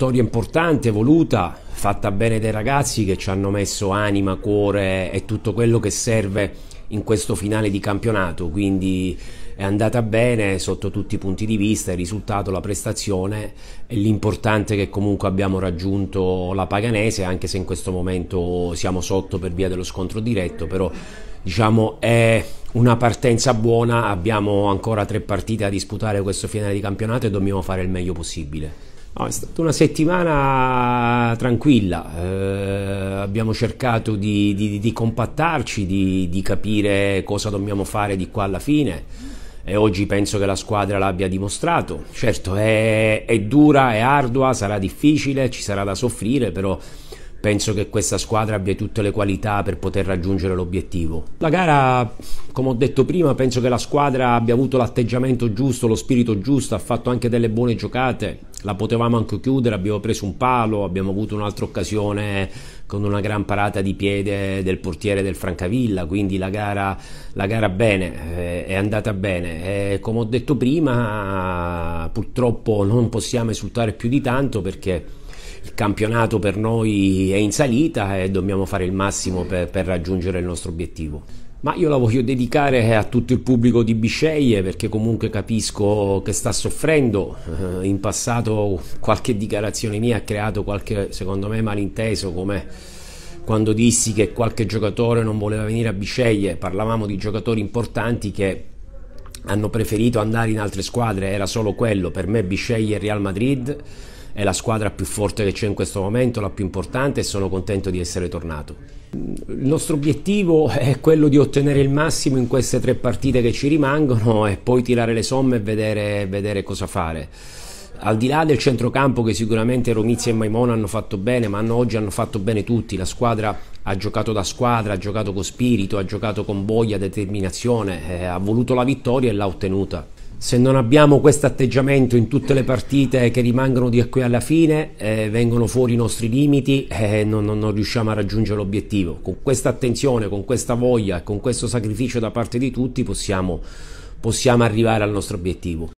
Storia importante, voluta, fatta bene dai ragazzi che ci hanno messo anima, cuore e tutto quello che serve in questo finale di campionato, quindi è andata bene sotto tutti i punti di vista, il risultato, la prestazione e l'importante che comunque abbiamo raggiunto la Paganese, anche se in questo momento siamo sotto per via dello scontro diretto, però diciamo è una partenza buona, abbiamo ancora tre partite a disputare questo finale di campionato e dobbiamo fare il meglio possibile. No, è stata una settimana tranquilla, eh, abbiamo cercato di, di, di compattarci, di, di, capire cosa dobbiamo fare di qua alla fine e oggi penso che la squadra l'abbia dimostrato. Certo è, è dura, è ardua, sarà difficile, ci sarà da soffrire, però penso che questa squadra abbia tutte le qualità per poter raggiungere l'obiettivo. La gara, come ho detto prima, penso che la squadra abbia avuto l'atteggiamento giusto, lo spirito giusto, ha fatto anche delle buone giocate, la potevamo anche chiudere, abbiamo preso un palo, abbiamo avuto un'altra occasione con una gran parata di piede del portiere del Francavilla, quindi la gara, la gara bene, eh, è andata bene. E eh, come ho detto prima, purtroppo non possiamo esultare più di tanto perché il campionato per noi è in salita e dobbiamo fare il massimo per, per raggiungere il nostro obiettivo. Ma io la voglio dedicare a tutto il pubblico di Bisceglie perché comunque capisco che sta soffrendo. Eh, in passato qualche dichiarazione mia ha creato qualche, secondo me, malinteso come quando dissi che qualche giocatore non voleva venire a Bisceglie. Parlavamo di giocatori importanti che hanno preferito andare in altre squadre, era solo quello. Per me Bisceglie e Real Madrid è la squadra più forte che c'è in questo momento, la più importante e sono contento di essere tornato. Il nostro obiettivo è quello di ottenere il massimo in queste tre partite che ci rimangono e poi tirare le somme e vedere, vedere cosa fare al di là del centrocampo che sicuramente Romizia e Maimona hanno fatto bene, ma hanno, oggi hanno fatto bene tutti, la squadra ha giocato da squadra, ha giocato con spirito, ha giocato con voglia, determinazione, eh, ha voluto la vittoria e l'ha ottenuta se non abbiamo questo atteggiamento in tutte le partite che rimangono di qui alla fine, eh, vengono fuori i nostri limiti e eh, non, non, non, riusciamo a raggiungere l'obiettivo. Con questa attenzione, con questa voglia, con questo sacrificio da parte di tutti possiamo, possiamo arrivare al nostro obiettivo.